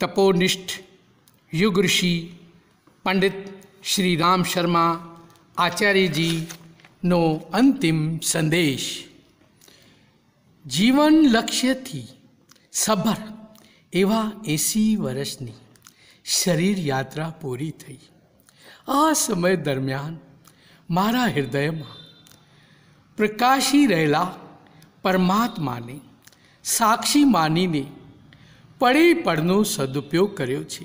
तपोनिष्ठ युग ऋषि पंडित श्री राम शर्मा आचार्य जी नो अंतिम संदेश जीवन लक्ष्य थी सबर एवं ऐसी वर्षनी शरीर यात्रा पूरी थी आ समय दरमियान मारा हृदय में प्रकाशी रहेला परमात्मा ने साक्षी मानी ने પળે પળનો સદુપયોગ કર્યો છે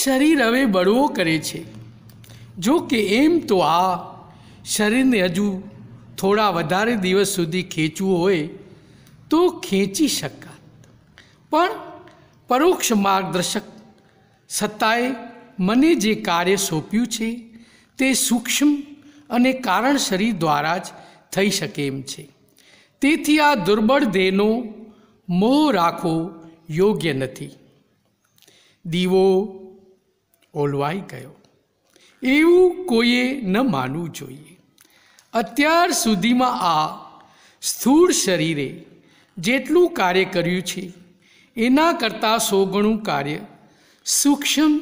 શરીર હવે બળવો કરે છે જો કે એમ તો આ શરીરને હજુ થોડા વધારે દિવસ સુધી ખેંચવું હોય તો ખેંચી શકાત પણ પરોક્ષ માર્ગદર્શક સત્તાએ મને જે કાર્ય સોંપ્યું છે તે સૂક્ષ્મ અને કારણ શરીર દ્વારા જ થઈ શકે એમ છે તેથી આ દુર્બળ દેહનો મોહ રાખો યોગ્ય નથી દીવો ઓલવાઈ ગયો એવું કોઈએ ન માનવું જોઈએ અત્યાર સુધીમાં આ સ્થૂળ શરીરે જેટલું કાર્ય કર્યું છે એના કરતાં સોગણું કાર્ય સૂક્ષ્મ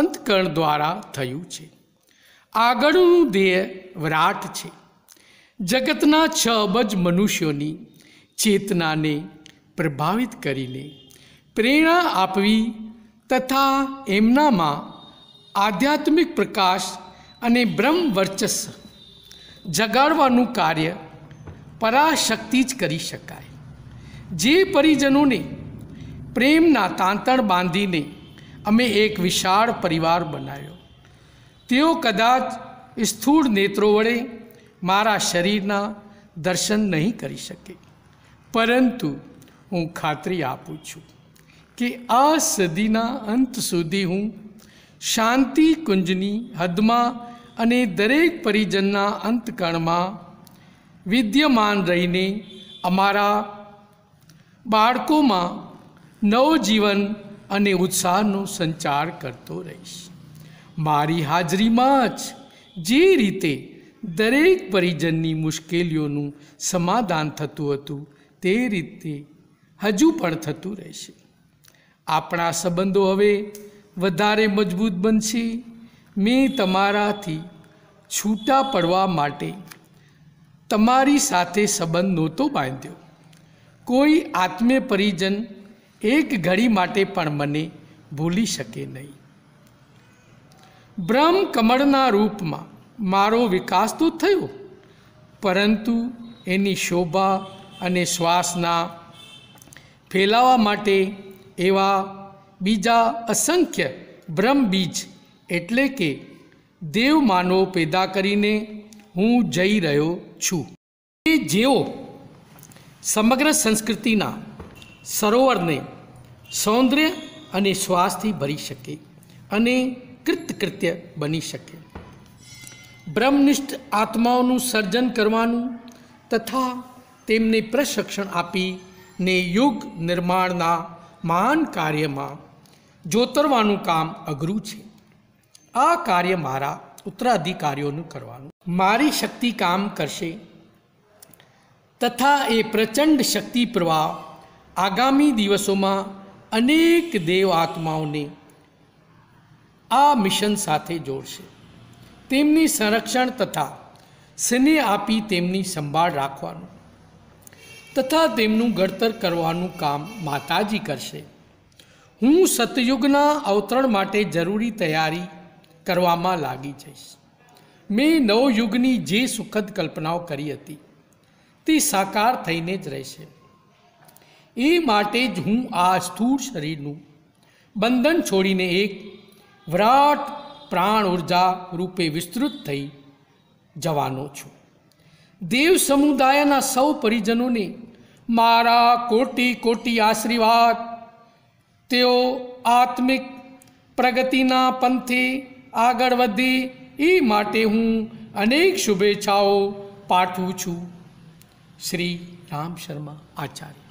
અંતકરણ દ્વારા થયું છે આગળનું ધ્યેય વ્રાટ છે જગતના છ અબજ મનુષ્યોની ચેતનાને પ્રભાવિત કરીને પ્રેરણા આપવી તથા એમનામાં આધ્યાત્મિક પ્રકાશ અને બ્રહ્મ વર્ચસ્વ જગાડવાનું કાર્ય પરાશક્તિ જ કરી શકાય જે પરિજનોને પ્રેમના તાંતણ બાંધીને અમે એક વિશાળ પરિવાર બનાવ્યો તેઓ કદાચ સ્થૂળ નેત્રો વડે મારા શરીરના દર્શન નહીં કરી શકે પરંતુ હું ખાતરી આપું છું કે આ સદીના અંત સુધી હું શાંતિ કુંજની હદમાં અને દરેક પરિજનના અંતકણમાં વિદ્યમાન રહીને અમારા બાળકોમાં નવજીવન અને ઉત્સાહનો સંચાર કરતો રહીશ મારી હાજરીમાં જ જે રીતે દરેક પરિજનની મુશ્કેલીઓનું સમાધાન થતું હતું તે રીતે હજુ પણ થતું રહેશે આપણા સંબંધો હવે વધારે મજબૂત બનશે મેં તમારાથી છૂટા પડવા માટે તમારી સાથે સંબંધ નહોતો બાંધ્યો કોઈ આત્મીય પરિજન એક ઘડી માટે પણ મને ભૂલી શકે નહીં બ્રહ્મ કમળના રૂપમાં મારો વિકાસ તો થયો પરંતુ એની શોભા અને શ્વાસના ફેલાવા માટે એવા બીજા અસંખ્ય બ્રહ્મબીજ એટલે કે દેવમાનો પેદા કરીને હું જઈ રહ્યો છું કે જેઓ સમગ્ર સંસ્કૃતિના સરોવરને સૌંદર્ય અને શ્વાસથી ભરી શકે અને કૃતકૃત્ય બની શકે બ્રહ્મનિષ્ઠ આત્માઓનું સર્જન કરવાનું તથા તેમને પ્રશિક્ષણ આપીને યુગ નિર્માણના મહાન કાર્યમાં જોતરવાનું કામ અઘરું છે આ કાર્ય મારા ઉત્તરાધિકારીઓનું કરવાનું મારી શક્તિ કામ કરશે તથા એ પ્રચંડ શક્તિ પ્રવાહ આગામી દિવસોમાં અનેક દેવ આત્માઓને આ મિશન સાથે જોડશે તેમની સંરક્ષણ તથા સ્નેહ આપી તેમની સંભાળ રાખવાનું તથા તેમનું ઘડતર કરવાનું કામ માતાજી કરશે હું સતયુગના અવતરણ માટે જરૂરી તૈયારી કરવામાં લાગી જઈશ મેં નવયુગની જે સુખદ કલ્પનાઓ કરી હતી તે સાકાર થઈને જ રહેશે એ માટે જ હું આ સ્થૂળ શરીરનું બંધન છોડીને એક વિરાટ પ્રાણ ઉર્જા રૂપે વિસ્તૃત થઈ જવાનો છું દેવ સમુદાયના સૌ પરિજનોને મારા કોટી કોટી આશીર્વાદ તેઓ આત્મિક પ્રગતિના પંથે આગળ વધે એ માટે હું અનેક શુભેચ્છાઓ પાઠવું છું શ્રી રામ શર્મા આચાર્ય